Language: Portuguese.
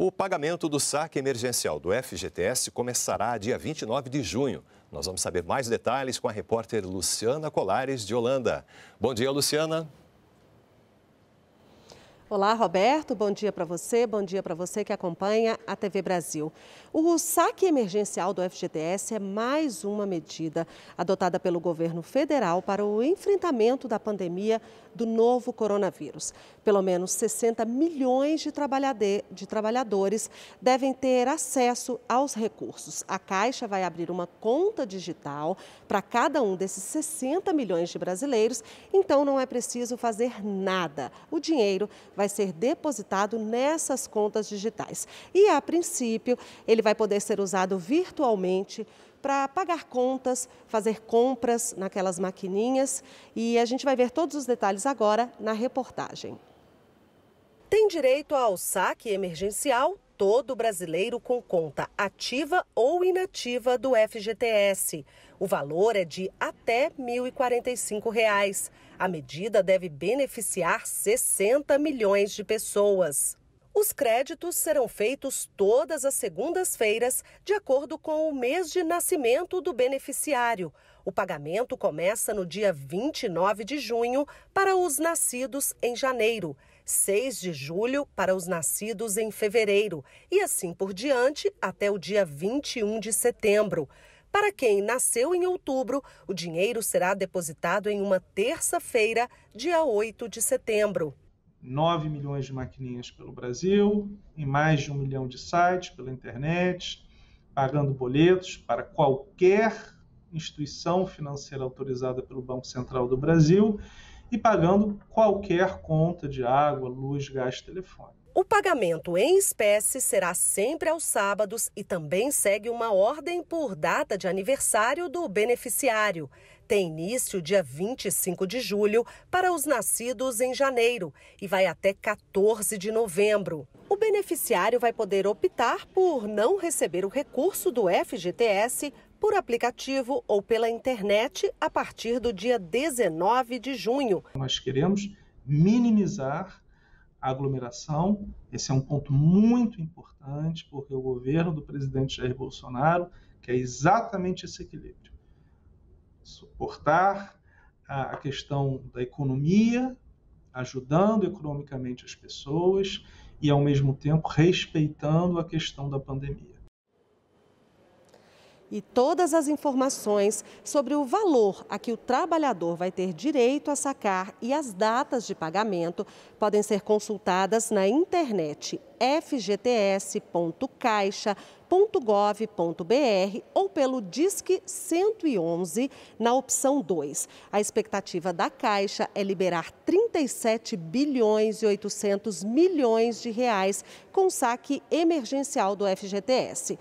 O pagamento do saque emergencial do FGTS começará dia 29 de junho. Nós vamos saber mais detalhes com a repórter Luciana Colares de Holanda. Bom dia, Luciana. Olá, Roberto. Bom dia para você. Bom dia para você que acompanha a TV Brasil. O saque emergencial do FGTS é mais uma medida adotada pelo governo federal para o enfrentamento da pandemia do novo coronavírus. Pelo menos 60 milhões de, de trabalhadores devem ter acesso aos recursos. A Caixa vai abrir uma conta digital para cada um desses 60 milhões de brasileiros, então não é preciso fazer nada. O dinheiro vai ser depositado nessas contas digitais. E, a princípio, ele vai poder ser usado virtualmente para pagar contas, fazer compras naquelas maquininhas. E a gente vai ver todos os detalhes agora na reportagem. Tem direito ao saque emergencial todo brasileiro com conta ativa ou inativa do FGTS. O valor é de até R$ 1.045. Reais. A medida deve beneficiar 60 milhões de pessoas. Os créditos serão feitos todas as segundas-feiras, de acordo com o mês de nascimento do beneficiário. O pagamento começa no dia 29 de junho para os nascidos em janeiro 6 de julho para os nascidos em fevereiro e assim por diante até o dia 21 de setembro. Para quem nasceu em outubro, o dinheiro será depositado em uma terça-feira, dia 8 de setembro. 9 milhões de maquininhas pelo Brasil, em mais de um milhão de sites pela internet, pagando boletos para qualquer instituição financeira autorizada pelo Banco Central do Brasil e pagando qualquer conta de água, luz, gás, telefone. O pagamento em espécie será sempre aos sábados e também segue uma ordem por data de aniversário do beneficiário. Tem início dia 25 de julho para os nascidos em janeiro e vai até 14 de novembro. O beneficiário vai poder optar por não receber o recurso do FGTS por aplicativo ou pela internet a partir do dia 19 de junho. Nós queremos minimizar a aglomeração. Esse é um ponto muito importante, porque o governo do presidente Jair Bolsonaro quer exatamente esse equilíbrio. Suportar a questão da economia, ajudando economicamente as pessoas e, ao mesmo tempo, respeitando a questão da pandemia e todas as informações sobre o valor a que o trabalhador vai ter direito a sacar e as datas de pagamento podem ser consultadas na internet fgts.caixa.gov.br ou pelo Disque 111 na opção 2. A expectativa da Caixa é liberar 37 bilhões e 800 milhões de reais com saque emergencial do FGTS.